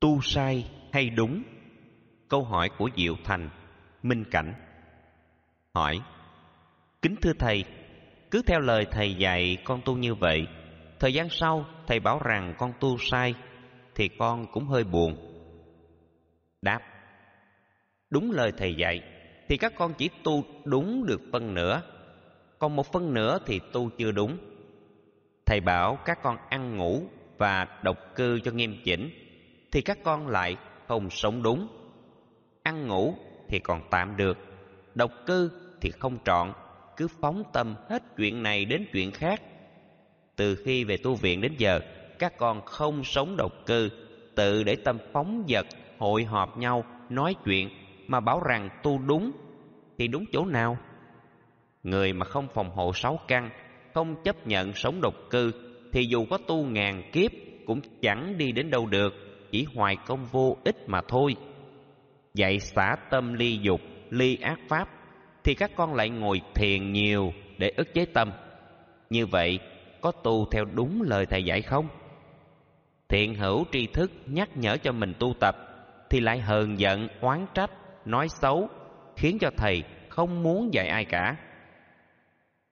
tu sai hay đúng câu hỏi của diệu thành minh cảnh hỏi kính thưa thầy cứ theo lời thầy dạy con tu như vậy thời gian sau thầy bảo rằng con tu sai thì con cũng hơi buồn đáp đúng lời thầy dạy thì các con chỉ tu đúng được phân nửa còn một phân nửa thì tu chưa đúng thầy bảo các con ăn ngủ và độc cư cho nghiêm chỉnh thì các con lại không sống đúng. Ăn ngủ thì còn tạm được, độc cư thì không trọn, cứ phóng tâm hết chuyện này đến chuyện khác. Từ khi về tu viện đến giờ, các con không sống độc cư, tự để tâm phóng vật, hội họp nhau, nói chuyện mà bảo rằng tu đúng thì đúng chỗ nào? Người mà không phòng hộ sáu căn, không chấp nhận sống độc cư thì dù có tu ngàn kiếp cũng chẳng đi đến đâu được chỉ hoài công vô ích mà thôi dạy xả tâm ly dục ly ác pháp thì các con lại ngồi thiền nhiều để ức chế tâm như vậy có tu theo đúng lời thầy dạy không thiện hữu tri thức nhắc nhở cho mình tu tập thì lại hờn giận oán trách nói xấu khiến cho thầy không muốn dạy ai cả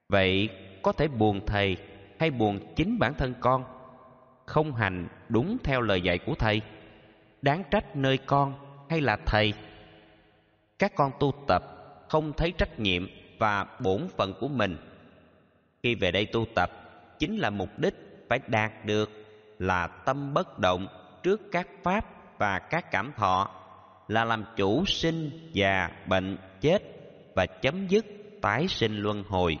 vậy có thể buồn thầy hay buồn chính bản thân con không hành đúng theo lời dạy của thầy đáng trách nơi con hay là thầy các con tu tập không thấy trách nhiệm và bổn phận của mình khi về đây tu tập chính là mục đích phải đạt được là tâm bất động trước các pháp và các cảm thọ là làm chủ sinh già bệnh chết và chấm dứt tái sinh luân hồi